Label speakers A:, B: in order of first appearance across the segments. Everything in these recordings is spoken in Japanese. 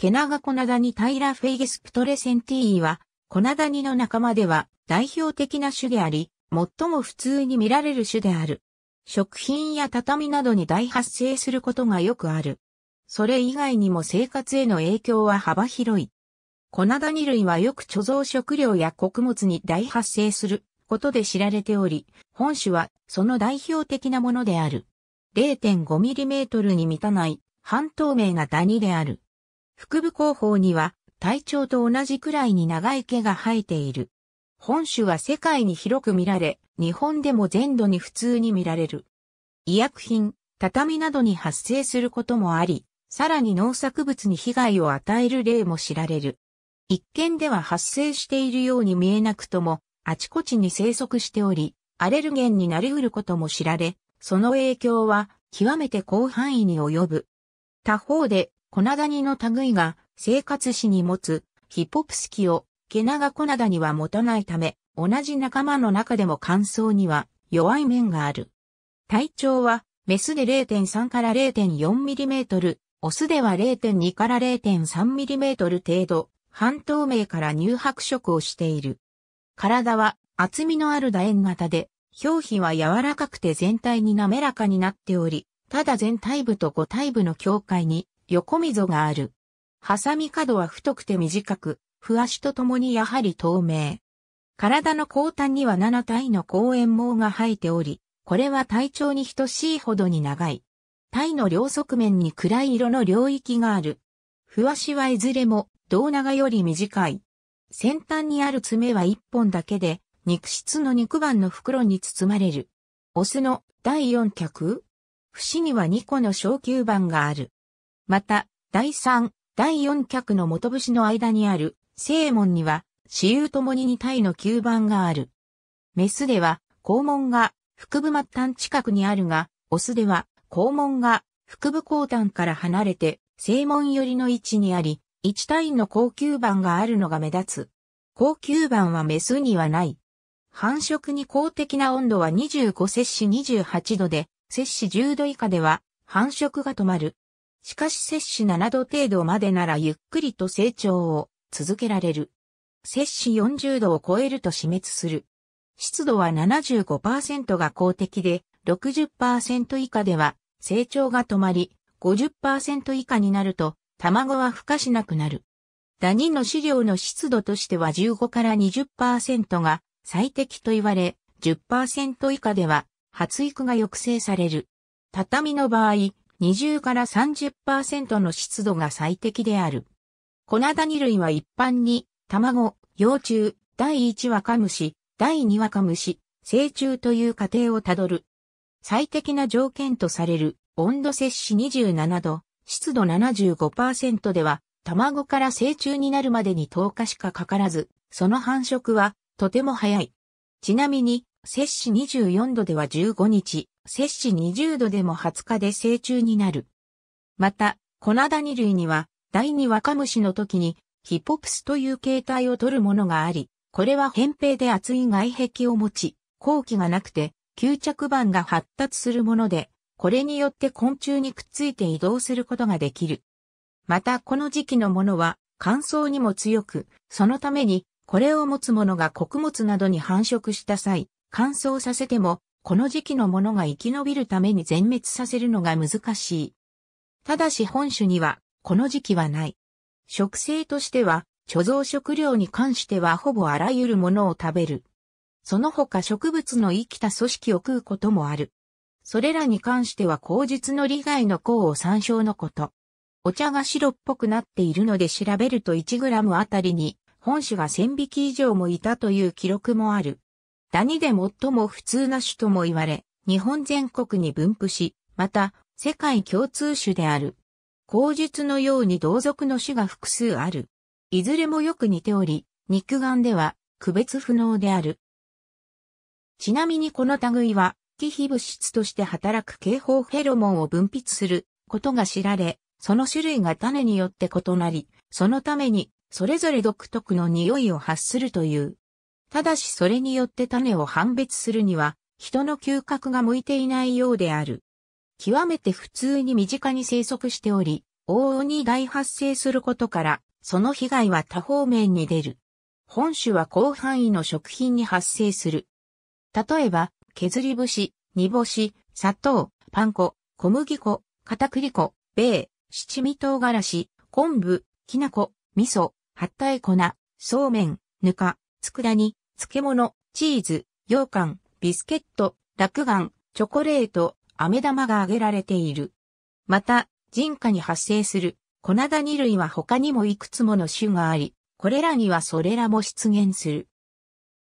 A: ケナガコナダニタイラフェイゲスプトレセンティーは、コナダニの仲間では代表的な種であり、最も普通に見られる種である。食品や畳などに大発生することがよくある。それ以外にも生活への影響は幅広い。コナダニ類はよく貯蔵食料や穀物に大発生することで知られており、本種はその代表的なものである。0.5mm に満たない半透明なダニである。腹部後方には体長と同じくらいに長い毛が生えている。本種は世界に広く見られ、日本でも全土に普通に見られる。医薬品、畳などに発生することもあり、さらに農作物に被害を与える例も知られる。一見では発生しているように見えなくとも、あちこちに生息しており、アレルゲンになり得ることも知られ、その影響は極めて広範囲に及ぶ。他方でコナダニの類が生活史に持つヒポプスキをケナガコナダニは持たないため、同じ仲間の中でも乾燥には弱い面がある。体長はメスで0.3から0.4ミリメートル、オスでは0.2から0.3ミリメートル程度、半透明から乳白色をしている。体は厚みのある楕円型で、表皮は柔らかくて全体に滑らかになっており、ただ全体部と個体部の境界に横溝がある。ハサミ角は太くて短く、わしとともにやはり透明。体の後端には7体の後円毛が生えており、これは体長に等しいほどに長い。体の両側面に暗い色の領域がある。ふわしはいずれも、胴長より短い。先端にある爪は1本だけで、肉質の肉板の袋に包まれる。オスの第4脚節には2個の小吸盤がある。また、第三、第四脚の元節の間にある、正門には、死有ともに2体の吸盤がある。メスでは、肛門が、腹部末端近くにあるが、オスでは、肛門が、腹部後端から離れて、正門寄りの位置にあり、1体の高吸盤があるのが目立つ。高吸盤はメスにはない。繁殖に公的な温度は25摂氏28度で、摂氏10度以下では繁殖が止まる。しかし摂氏7度程度までならゆっくりと成長を続けられる。摂氏40度を超えると死滅する。湿度は75%が公的で、60%以下では成長が止まり、50%以下になると卵は孵化しなくなる。ダニの飼料の湿度としては15から20%が最適と言われ、10%以下では発育が抑制される。畳の場合、20から30%の湿度が最適である。粉ダニ類は一般に、卵、幼虫、第1ワカムシ、第2ワカムシ、成虫という過程をたどる。最適な条件とされる温度摂氏27度、湿度75%では、卵から成虫になるまでに10日しかかからず、その繁殖はとても早い。ちなみに、摂氏24度では15日、摂氏20度でも20日で成虫になる。また、粉ダニ類には、第二若虫の時に、ヒポプスという形態を取るものがあり、これは扁平で厚い外壁を持ち、後期がなくて、吸着板が発達するもので、これによって昆虫にくっついて移動することができる。またこの時期のものは乾燥にも強く、そのためにこれを持つものが穀物などに繁殖した際、乾燥させてもこの時期のものが生き延びるために全滅させるのが難しい。ただし本種には、この時期はない。食性としては、貯蔵食料に関してはほぼあらゆるものを食べる。その他植物の生きた組織を食うこともある。それらに関しては口実の利害の功を参照のこと。お茶が白っぽくなっているので調べると1ムあたりに本種が1000匹以上もいたという記録もある。ダニで最も普通な種とも言われ、日本全国に分布し、また、世界共通種である。口述のように同族の種が複数ある。いずれもよく似ており、肉眼では区別不能である。ちなみにこの類は、気皮物質として働く警報フェロモンを分泌することが知られ、その種類が種によって異なり、そのために、それぞれ独特の匂いを発するという。ただしそれによって種を判別するには、人の嗅覚が向いていないようである。極めて普通に身近に生息しており、往々に大発生することから、その被害は多方面に出る。本種は広範囲の食品に発生する。例えば、削り節、煮干し、砂糖、パン粉、小麦粉、片栗粉、米、七味唐辛子、昆布、きな粉、味噌、はったい粉、そうめん、ぬか、つくだ煮、漬物、チーズ、羊羹、ビスケット、落眼、チョコレート、飴玉が挙げられている。また、人家に発生する、粉谷類は他にもいくつもの種があり、これらにはそれらも出現する。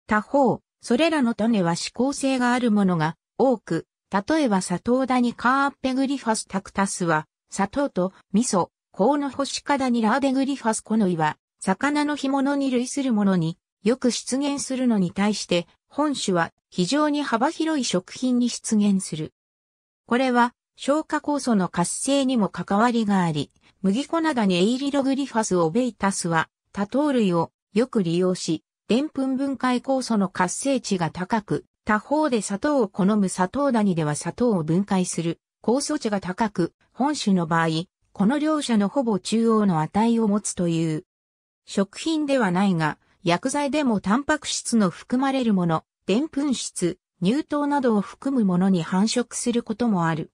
A: 他方、それらの種は指向性があるものが多く、例えば砂糖ダニカーペグリファスタクタスは、砂糖と味噌、コウの干しカダニラーデグリファスコノイは、魚の干物に類するものによく出現するのに対して、本種は非常に幅広い食品に出現する。これは消化酵素の活性にも関わりがあり、麦粉などにエイリログリファスオベイタスは多糖類をよく利用し、でんぷん分解酵素の活性値が高く、他方で砂糖を好む砂糖ダニでは砂糖を分解する酵素値が高く、本種の場合、この両者のほぼ中央の値を持つという。食品ではないが、薬剤でもタンパク質の含まれるもの、デンプン質、乳糖などを含むものに繁殖することもある。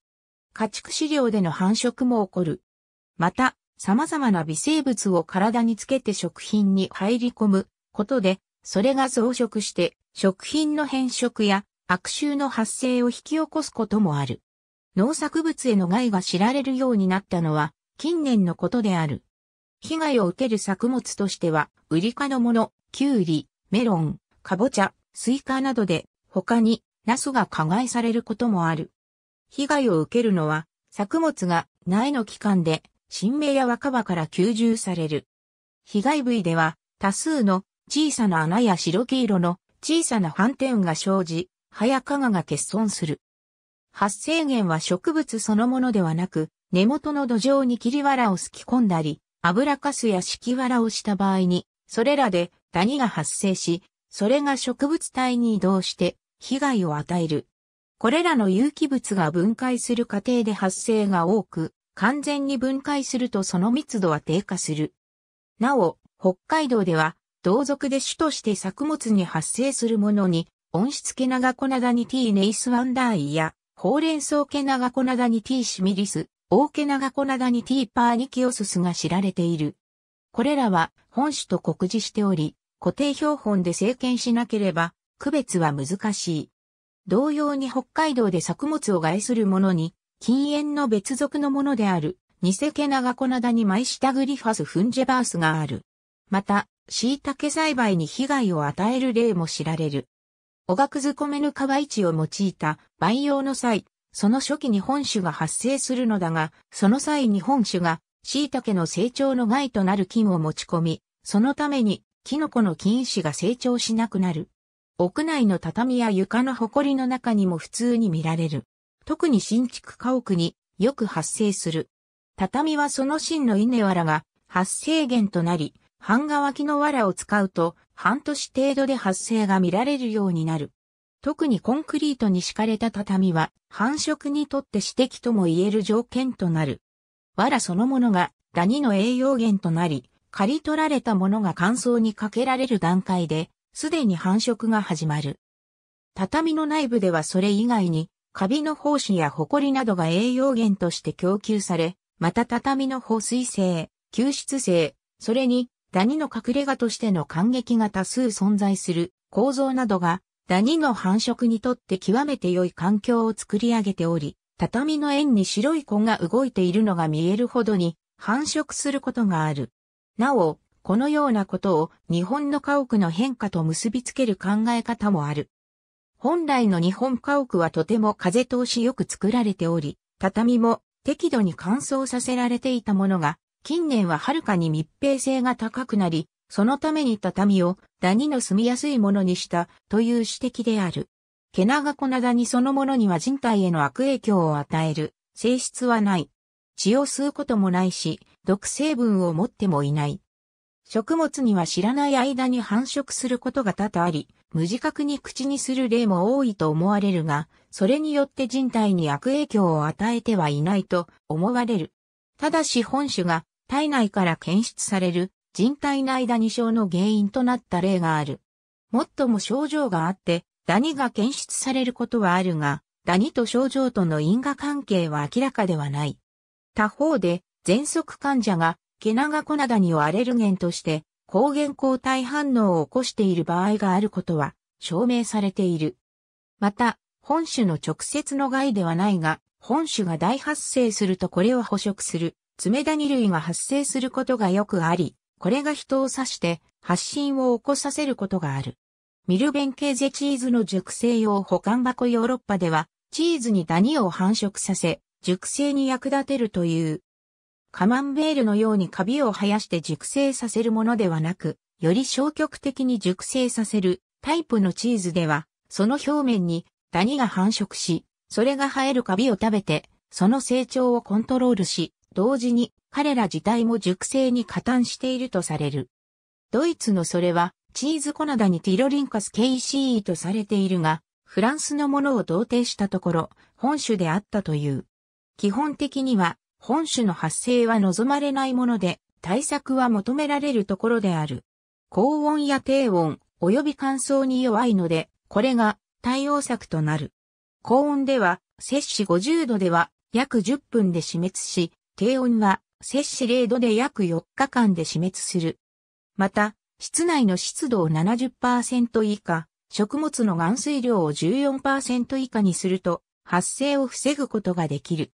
A: 家畜飼料での繁殖も起こる。また、様々な微生物を体につけて食品に入り込むことで、それが増殖して食品の変色や悪臭の発生を引き起こすこともある。農作物への害が知られるようになったのは近年のことである。被害を受ける作物としては、ウリ科のもの、キュウリ、メロン、カボチャ、スイカなどで、他に、ナスが加害されることもある。被害を受けるのは、作物が苗の期間で、新芽や若葉から吸収される。被害部位では、多数の小さな穴や白黄色の小さな斑点が生じ、葉や賀が欠損する。発生源は植物そのものではなく、根元の土壌に切り藁をすき込んだり、油かすや敷きらをした場合に、それらでダニが発生し、それが植物体に移動して被害を与える。これらの有機物が分解する過程で発生が多く、完全に分解するとその密度は低下する。なお、北海道では、同族で主として作物に発生するものに、温室系長ガコナダニティネイスワンダーイや、ほうれん草系長ガコナダニティシミリス、大け長小灘にティーパーニキオススが知られている。これらは本種と酷似しており、固定標本で生見しなければ、区別は難しい。同様に北海道で作物を害するものに、禁煙の別属のものである、ニセケナガコナダにマイシタグリファス・フンジェバースがある。また、椎茸栽培に被害を与える例も知られる。おがくず米ぬ皮市を用いた培養の際、その初期に本種が発生するのだが、その際に本種が椎茸の成長の害となる菌を持ち込み、そのためにキノコの菌糸が成長しなくなる。屋内の畳や床の埃の中にも普通に見られる。特に新築家屋によく発生する。畳はその芯の稲藁が発生源となり、半乾きの藁を使うと半年程度で発生が見られるようになる。特にコンクリートに敷かれた畳は繁殖にとって指摘とも言える条件となる。藁そのものがダニの栄養源となり、刈り取られたものが乾燥にかけられる段階で、すでに繁殖が始まる。畳の内部ではそれ以外に、カビの胞子やホコリなどが栄養源として供給され、また畳の保水性、吸湿性、それにダニの隠れ家としての感激が多数存在する構造などがダニの繁殖にとって極めて良い環境を作り上げており、畳の円に白い子が動いているのが見えるほどに繁殖することがある。なお、このようなことを日本の家屋の変化と結びつける考え方もある。本来の日本家屋はとても風通しよく作られており、畳も適度に乾燥させられていたものが、近年ははるかに密閉性が高くなり、そのために畳をダニの住みやすいものにしたという指摘である。毛長粉ダニそのものには人体への悪影響を与える性質はない。血を吸うこともないし、毒成分を持ってもいない。食物には知らない間に繁殖することが多々あり、無自覚に口にする例も多いと思われるが、それによって人体に悪影響を与えてはいないと思われる。ただし本種が体内から検出される人体内ダニ症の原因となった例がある。もっとも症状があって、ダニが検出されることはあるが、ダニと症状との因果関係は明らかではない。他方で、喘息患者が、毛長粉ダニをアレルゲンとして、抗原抗体反応を起こしている場合があることは、証明されている。また、本種の直接の害ではないが、本種が大発生するとこれを捕食する、爪ダニ類が発生することがよくあり、これが人を指して発信を起こさせることがある。ミルベンケーゼチーズの熟成用保管箱ヨーロッパでは、チーズにダニを繁殖させ、熟成に役立てるという。カマンベールのようにカビを生やして熟成させるものではなく、より消極的に熟成させるタイプのチーズでは、その表面にダニが繁殖し、それが生えるカビを食べて、その成長をコントロールし、同時に彼ら自体も熟成に加担しているとされる。ドイツのそれは、チーズコナダにティロリンカス KCE とされているが、フランスのものを同定したところ、本種であったという。基本的には、本種の発生は望まれないもので、対策は求められるところである。高温や低温、及び乾燥に弱いので、これが対応策となる。高温では、摂氏50度では約10分で死滅し、低温は摂氏0度で約4日間で死滅する。また、室内の湿度を70%以下、食物の含水量を14%以下にすると、発生を防ぐことができる。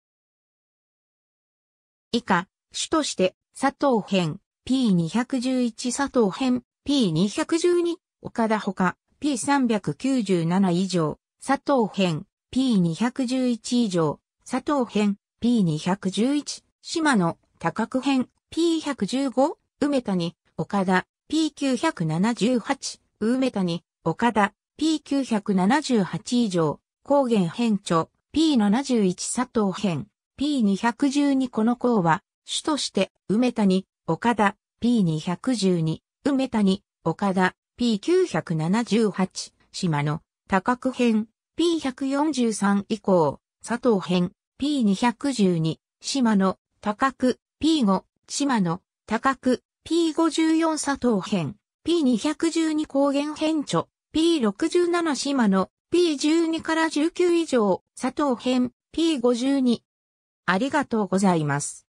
A: 以下、主として、佐藤編、P211 佐藤編、P212、岡田ほか、P397 以上、佐藤編、P211 以上、佐藤編、P211、島野、高久編 P115、梅谷、岡田 P978、梅谷、岡田 P978 以上、高原編著 P71 佐藤編 P212 この項は、主として梅谷、岡田 P212、梅谷、岡田 P978、島の高久編 P143 以降、佐藤編 P212、島の高久 P5、島野、高く、P54 佐藤編、P212 高原編著、P67 島野、P12 から19以上、佐藤編、P52。ありがとうございます。